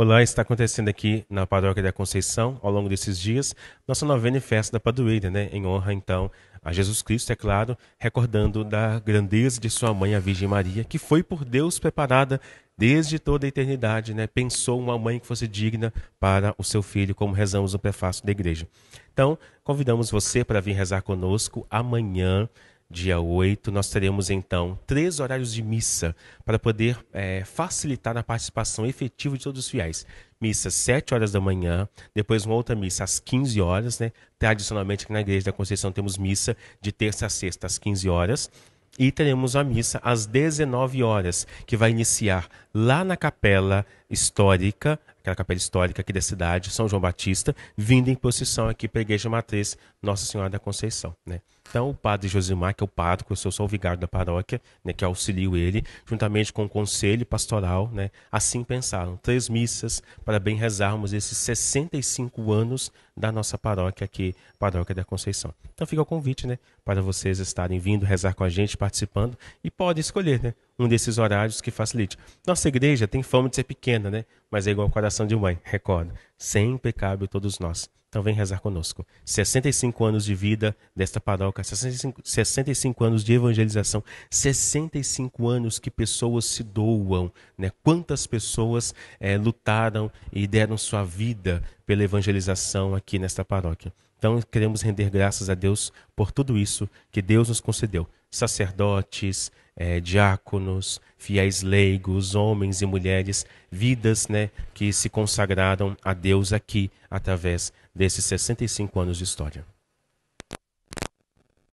Olá, está acontecendo aqui na Paróquia da Conceição, ao longo desses dias, nossa novena e festa da padroeira, né? Em honra, então, a Jesus Cristo, é claro, recordando da grandeza de sua mãe, a Virgem Maria, que foi por Deus preparada desde toda a eternidade, né? Pensou uma mãe que fosse digna para o seu filho, como rezamos no prefácio da igreja. Então, convidamos você para vir rezar conosco amanhã, Dia 8, nós teremos então três horários de missa para poder é, facilitar a participação efetiva de todos os fiéis. Missa às 7 horas da manhã, depois uma outra missa às 15 horas, né? Tradicionalmente aqui na Igreja da Conceição temos missa de terça a sexta às 15 horas. E teremos a missa às 19 horas, que vai iniciar lá na capela histórica aquela capela histórica aqui da cidade, São João Batista, vindo em procissão aqui para a Igreja Matriz Nossa Senhora da Conceição. Né? Então, o padre Josimar, que é o padre, que eu sou só o vigário da paróquia, né, que auxilio ele, juntamente com o conselho pastoral, né, assim pensaram. Três missas para bem rezarmos esses 65 anos da nossa paróquia aqui, Paróquia da Conceição. Então, fica o convite né, para vocês estarem vindo rezar com a gente, participando, e podem escolher né, um desses horários que facilite. Nossa igreja tem fama de ser pequena, né? mas é igual coração de mãe, recordo. Sempre cabe todos nós. Então vem rezar conosco. 65 anos de vida desta paróquia, 65, 65 anos de evangelização, 65 anos que pessoas se doam, né? Quantas pessoas é, lutaram e deram sua vida pela evangelização aqui nesta paróquia. Então, queremos render graças a Deus por tudo isso que Deus nos concedeu: sacerdotes, é, diáconos, fiéis leigos, homens e mulheres, vidas né, que se consagraram a Deus aqui através desses 65 anos de história.